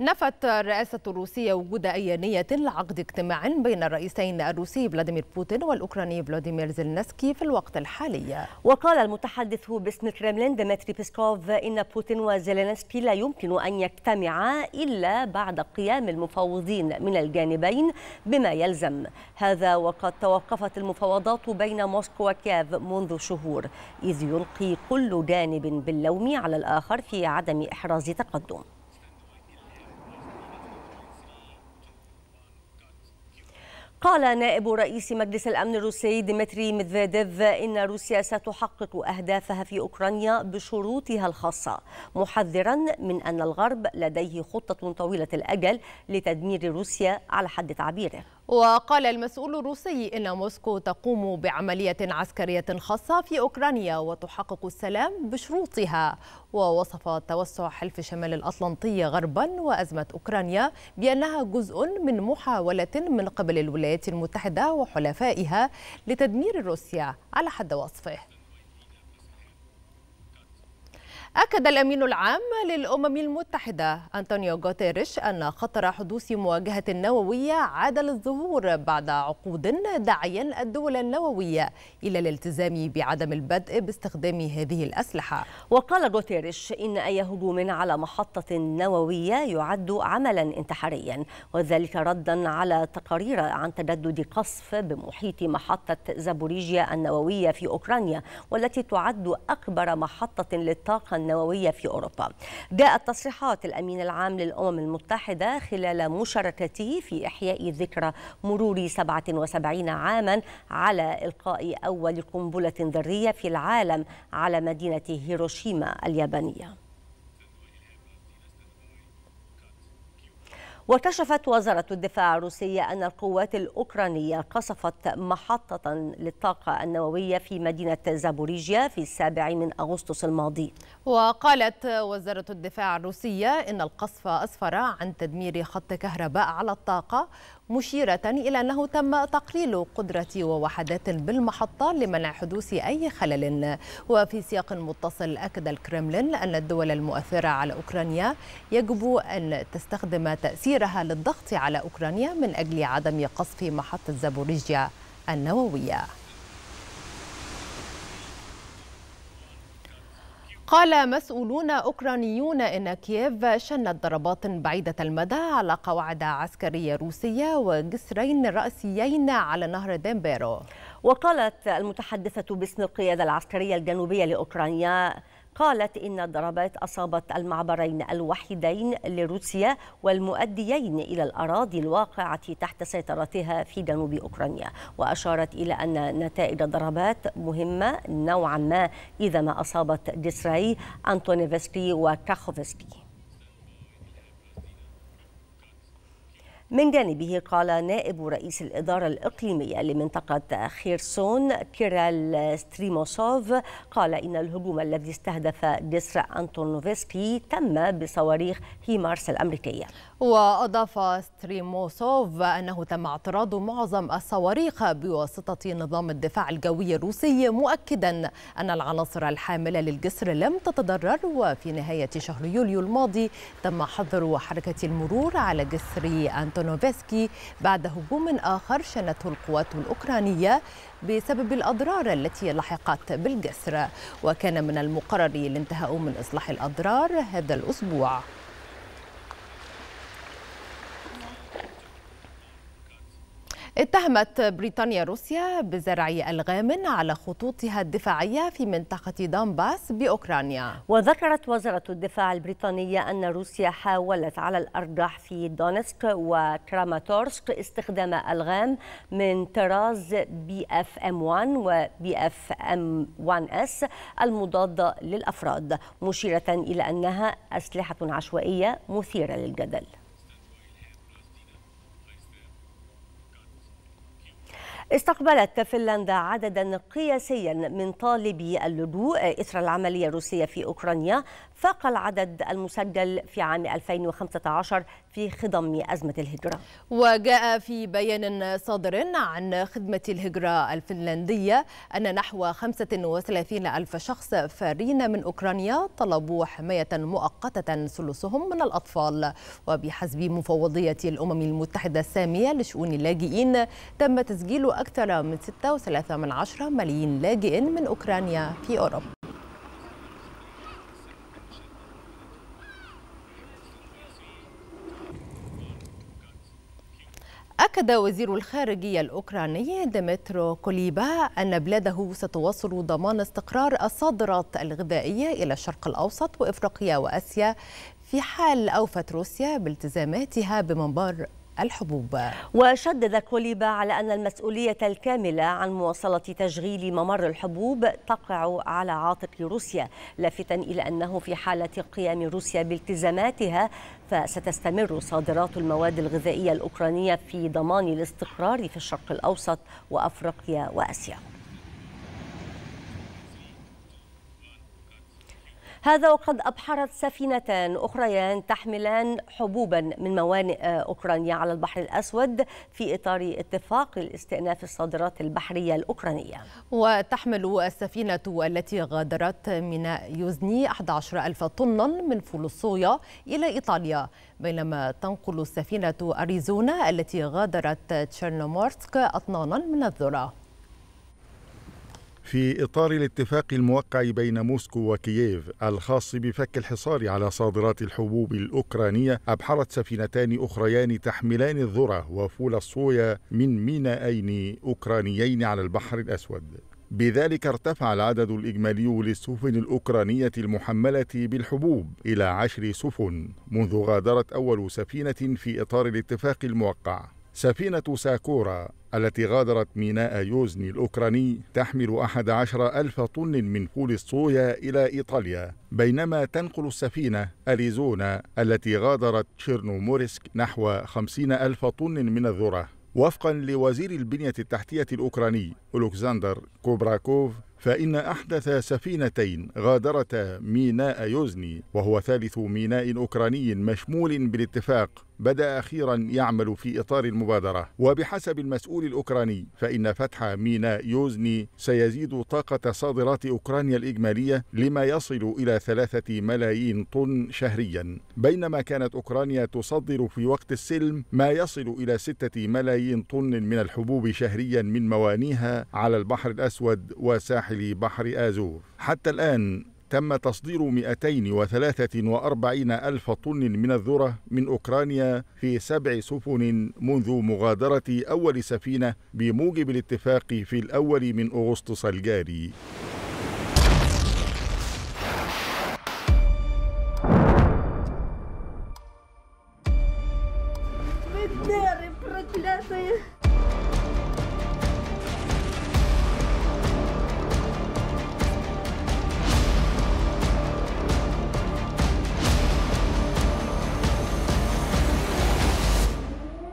نفت الرئاسة الروسية وجود أي نية لعقد اجتماع بين الرئيسين الروسي فلاديمير بوتين والأوكراني فلاديمير زيلنسكي في الوقت الحالي وقال المتحدث باسم الكرملين ديمتري بيسكوف إن بوتين وزلنسكي لا يمكن أن يجتمعا إلا بعد قيام المفاوضين من الجانبين بما يلزم هذا وقد توقفت المفاوضات بين موسكو وكييف منذ شهور إذ يلقي كل جانب باللوم على الآخر في عدم إحراز تقدم قال نائب رئيس مجلس الأمن الروسي ديمتري ميدفيديف إن روسيا ستحقق أهدافها في أوكرانيا بشروطها الخاصة محذرا من أن الغرب لديه خطة طويلة الأجل لتدمير روسيا على حد تعبيره وقال المسؤول الروسي إن موسكو تقوم بعملية عسكرية خاصة في أوكرانيا وتحقق السلام بشروطها ووصف توسع حلف شمال الأطلنطي غربا وأزمة أوكرانيا بأنها جزء من محاولة من قبل الولايات المتحدة وحلفائها لتدمير روسيا على حد وصفه أكد الأمين العام للأمم المتحدة أنطونيو غوتيريش أن خطر حدوث مواجهة نووية عاد للظهور بعد عقود داعيا الدول النووية إلى الالتزام بعدم البدء باستخدام هذه الأسلحة وقال غوتيريش إن أي هجوم على محطة نووية يعد عملا انتحاريا وذلك ردا على تقارير عن تجدد قصف بمحيط محطة زابوريجيا النووية في أوكرانيا والتي تعد أكبر محطة للطاقة النووية في أوروبا جاءت تصريحات الأمين العام للأمم المتحدة خلال مشاركته في إحياء ذكرى مرور 77 عاما على إلقاء أول قنبلة ذرية في العالم على مدينة هيروشيما اليابانية وكشفت وزارة الدفاع الروسية أن القوات الأوكرانية قصفت محطة للطاقة النووية في مدينة زابوريجيا في السابع من أغسطس الماضي وقالت وزارة الدفاع الروسية إن القصف أسفر عن تدمير خط كهرباء على الطاقة مشيرة إلى أنه تم تقليل قدرة ووحدات بالمحطة لمنع حدوث أي خلل وفي سياق متصل أكد الكرملين أن الدول المؤثرة على أوكرانيا يجب أن تستخدم تأثيرها للضغط على أوكرانيا من أجل عدم قصف محطة زابوريجيا النووية قال مسؤولون أوكرانيون إن كييف شنت ضربات بعيدة المدى على قواعد عسكرية روسية وجسرين رأسيين على نهر ديمبيرو وقالت المتحدثة باسم القيادة العسكرية الجنوبية لأوكرانيا قالت إن الضربات أصابت المعبرين الوحيدين لروسيا والمؤديين إلى الأراضي الواقعة تحت سيطرتها في جنوب أوكرانيا وأشارت إلى أن نتائج الضربات مهمة نوعا ما إذا ما أصابت جسري أنتونيفسكي وكاخوفسكي من جانبه قال نائب رئيس الإدارة الإقليمية لمنطقة خيرسون كيرال ستريموسوف قال إن الهجوم الذي استهدف جسر أنتونوفسكي تم بصواريخ هيمارس الأمريكية وأضاف ستريموسوف أنه تم اعتراض معظم الصواريخ بواسطة نظام الدفاع الجوي الروسي مؤكدا أن العناصر الحاملة للجسر لم تتضرر وفي نهاية شهر يوليو الماضي تم حظر حركة المرور على جسر أنتونوفسكي أنتونوفسكي بعد هجوم آخر شنته القوات الأوكرانية بسبب الأضرار التي لحقت بالجسر وكان من المقرر الانتهاء من إصلاح الأضرار هذا الأسبوع اتهمت بريطانيا روسيا بزرع الغام على خطوطها الدفاعيه في منطقه دامباس باوكرانيا. وذكرت وزاره الدفاع البريطانيه ان روسيا حاولت على الارجح في دونسك وكراماتورسك استخدام الغام من طراز بي اف ام 1 وبي اف ام 1 اس المضاده للافراد، مشيره الى انها اسلحه عشوائيه مثيره للجدل. استقبلت فنلندا عددا قياسيا من طالبي اللجوء إثر العملية الروسية في أوكرانيا فاق العدد المسجل في عام 2015 في خضم أزمة الهجرة وجاء في بيان صادر عن خدمة الهجرة الفنلندية أن نحو 35 ألف شخص فارين من أوكرانيا طلبوا حماية مؤقتة ثلثهم من الأطفال وبحسب مفوضية الأمم المتحدة السامية لشؤون اللاجئين تم تسجيل أكثر من 6.3 ملايين لاجئ من أوكرانيا في أوروبا أكد وزير الخارجية الأوكراني ديمترو كوليبا أن بلاده ستواصل ضمان استقرار الصادرات الغذائية إلى الشرق الأوسط وإفريقيا وآسيا في حال أوفت روسيا بالتزاماتها بمنبر الحبوب وشدد كوليبا على أن المسؤولية الكاملة عن مواصلة تشغيل ممر الحبوب تقع على عاتق روسيا لافتا إلى أنه في حالة قيام روسيا بالتزاماتها فستستمر صادرات المواد الغذائية الأوكرانية في ضمان الاستقرار في الشرق الأوسط وأفريقيا وآسيا هذا وقد أبحرت سفينتان أخريان تحملان حبوبا من موانئ أوكرانيا على البحر الأسود في إطار اتفاق لاستئناف الصادرات البحرية الأوكرانية وتحمل السفينة التي غادرت ميناء يوزني 11 ألف طنا من فول الصويا إلى إيطاليا بينما تنقل السفينة أريزونا التي غادرت تشيرنومورسك أطنانا من الذرة في إطار الاتفاق الموقع بين موسكو وكييف الخاص بفك الحصار على صادرات الحبوب الأوكرانية أبحرت سفينتان أخريان تحملان الذرة وفول الصويا من مينائين أوكرانيين على البحر الأسود بذلك ارتفع العدد الإجمالي للسفن الأوكرانية المحملة بالحبوب إلى عشر سفن منذ غادرت أول سفينة في إطار الاتفاق الموقع سفينة ساكورا التي غادرت ميناء يوزني الأوكراني تحمل أحد عشر ألف طن من فول الصويا إلى إيطاليا بينما تنقل السفينة أريزونا التي غادرت موريسك نحو خمسين ألف طن من الذرة وفقا لوزير البنية التحتية الأوكراني ألكسندر كوبراكوف فإن أحدث سفينتين غادرتا ميناء يوزني وهو ثالث ميناء أوكراني مشمول بالاتفاق بدأ أخيرا يعمل في إطار المبادرة وبحسب المسؤول الأوكراني فإن فتح ميناء يوزني سيزيد طاقة صادرات أوكرانيا الإجمالية لما يصل إلى ثلاثة ملايين طن شهريا بينما كانت أوكرانيا تصدر في وقت السلم ما يصل إلى ستة ملايين طن من الحبوب شهريا من موانيها على البحر الأسود وساحل بحر آزور حتى الآن تم تصدير 243 ألف طن من الذرة من أوكرانيا في سبع سفن منذ مغادرة أول سفينة بموجب الاتفاق في الأول من أغسطس الجاري